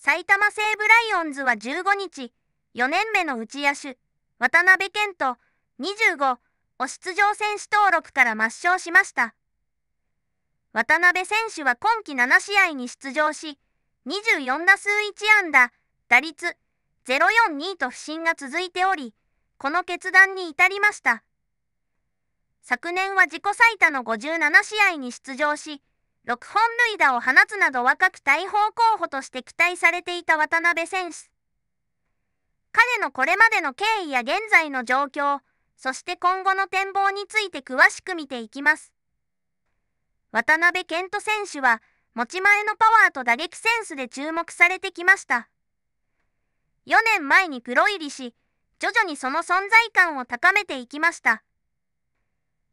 埼玉西武ライオンズは15日、4年目の内野手、渡辺健と25を出場選手登録から抹消しました。渡辺選手は今季7試合に出場し、24打数1安打、打率042と不振が続いており、この決断に至りました。昨年は自己最多の57試合に出場し、6本塁打を放つなど若く大砲候補として期待されていた渡辺選手。彼のこれまでの経緯や現在の状況、そして今後の展望について詳しく見ていきます。渡辺健人選手は、持ち前のパワーと打撃センスで注目されてきました。4年前にプロ入りし、徐々にその存在感を高めていきました。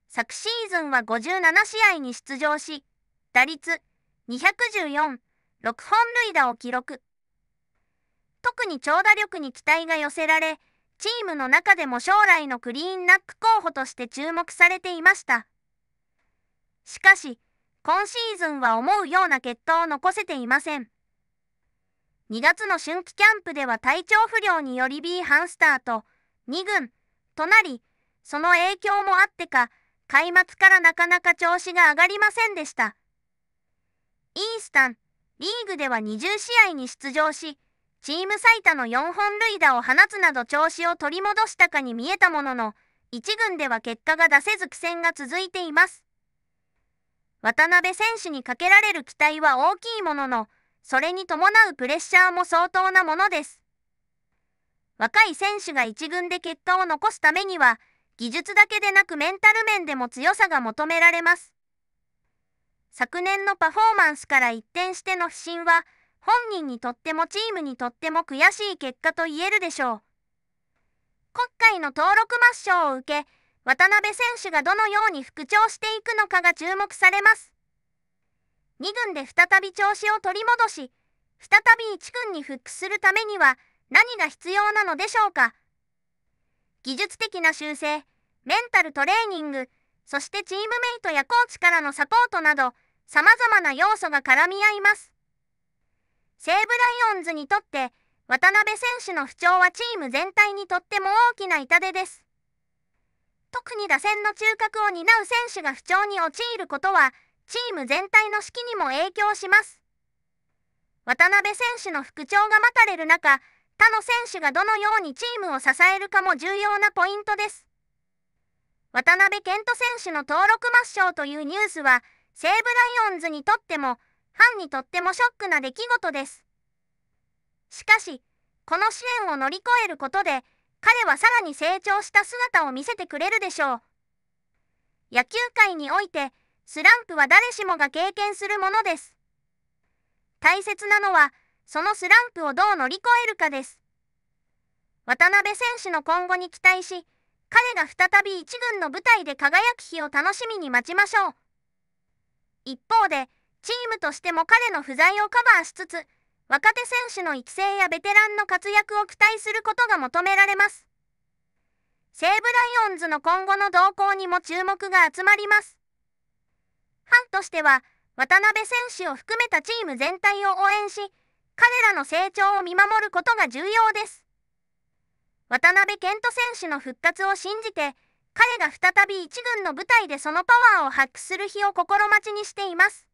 昨シーズンは57試合に出場し、打率214、6本塁打を記録。特に長打力に期待が寄せられ、チームの中でも将来のクリーンナック候補として注目されていました。しかし、今シーズンは思うような決闘を残せていません。2月の春季キャンプでは体調不良により B ハンスターと2軍となり、その影響もあってか、開幕からなかなか調子が上がりませんでした。イースタン、リーグでは20試合に出場し、チーム最多の4本塁打を放つなど調子を取り戻したかに見えたものの、1軍では結果が出せず苦戦が続いています。渡辺選手にかけられる期待は大きいものの、それに伴うプレッシャーも相当なものです。若い選手が1軍で結果を残すためには、技術だけでなくメンタル面でも強さが求められます。昨年のパフォーマンスから一転しての不振は、本人にとってもチームにとっても悔しい結果と言えるでしょう。今回の登録抹消を受け、渡辺選手がどのように復調していくのかが注目されます。2軍で再び調子を取り戻し、再び1軍に復帰するためには何が必要なのでしょうか技術的な修正、メンタルトレーニング、そしてチームメイトやコーチからのサポートなど、様々な要素が絡み合います。西武ライオンズにとって、渡辺選手の不調はチーム全体にとっても大きな痛手です。特に打線の中核を担う選手が不調に陥ることは、チーム全体の士気にも影響します。渡辺選手の復調が待たれる中、他の選手がどのようにチームを支えるかも重要なポイントです。渡辺健人選手の登録抹消というニュースは、西武ライオンズにとっても、ファンにとってもショックな出来事です。しかし、この試練を乗り越えることで、彼はさらに成長した姿を見せてくれるでしょう。野球界において、スランプは誰しもが経験するものです。大切なのは、そのスランプをどう乗り越えるかです。渡辺選手の今後に期待し、彼が再び1軍の舞台で輝く日を楽しみに待ちましょう。一方でチームとしても彼の不在をカバーしつつ若手選手の育成やベテランの活躍を期待することが求められます西武ライオンズの今後の動向にも注目が集まりますファンとしては渡辺選手を含めたチーム全体を応援し彼らの成長を見守ることが重要です渡辺健人選手の復活を信じて彼が再び一軍の舞台でそのパワーを発揮する日を心待ちにしています。